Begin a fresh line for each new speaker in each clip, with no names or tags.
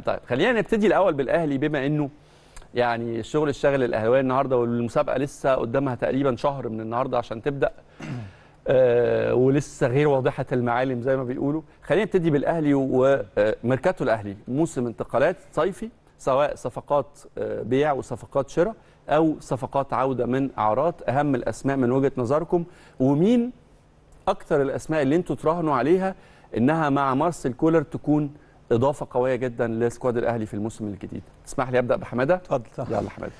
طيب خلينا نبتدي الاول بالاهلي بما انه يعني الشغل الشاغل الاهلاويه النهارده والمسابقه لسه قدامها تقريبا شهر من النهارده عشان تبدا آه ولسه غير واضحه المعالم زي ما بيقولوا خلينا نبتدي بالاهلي وميركاتو الاهلي موسم انتقالات صيفي سواء صفقات آه، بيع وصفقات شراء او صفقات عوده من اعراض اهم الاسماء من وجهه نظركم ومين اكثر الاسماء اللي انتوا تراهنوا عليها انها مع مارسيل كولر تكون اضافه قويه جدا لسكواد الاهلي في الموسم الجديد تسمح لي ابدا بحماده اتفضل يلا حماده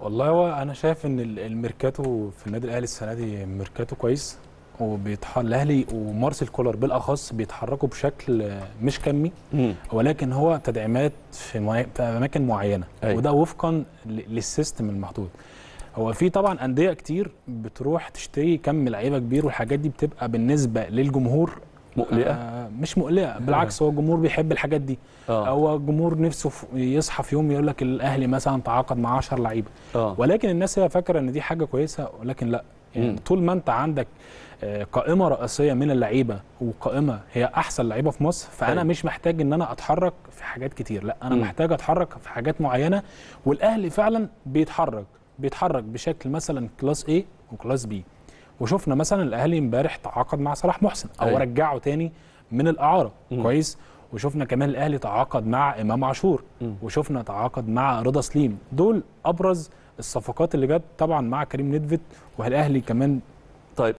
والله هو انا
شايف ان الميركاتو في النادي الاهلي السنه دي ميركاتو كويس وبيتح... الاهلي ومارسيل كولر بالاخص بيتحركوا بشكل مش كمي ولكن هو تدعيمات في, اماكن معينه أي. أيوة. وده وفقا للسيستم المحطوط هو في طبعا انديه كتير بتروح تشتري كم لعيبه كبير والحاجات دي بتبقى بالنسبه للجمهور مقلقه آه مش مقلقه آه. بالعكس هو الجمهور بيحب الحاجات دي آه. آه، هو الجمهور نفسه يصحى في يوم يقول لك الاهلي مثلا تعاقد مع 10 لعيبه آه. ولكن الناس هي فاكره ان دي حاجه كويسه ولكن لا يعني طول ما انت عندك آه، قائمه رئيسيه من اللعيبه وقائمه هي احسن لعيبه في مصر فانا أيوه. مش محتاج ان انا اتحرك في حاجات كتير لا انا محتاج اتحرك في حاجات معينه والاهلي فعلا بيتحرك بيتحرك بشكل مثلا كلاس A وكلاس B وشفنا مثلا الاهلي امبارح تعاقد مع صلاح محسن او أيه. رجعه تاني من الاعاره مم. كويس وشفنا كمان الاهلي تعاقد مع امام عاشور وشفنا تعاقد مع رضا سليم دول ابرز الصفقات اللي جت طبعا مع كريم ندفت والاهلي كمان طيب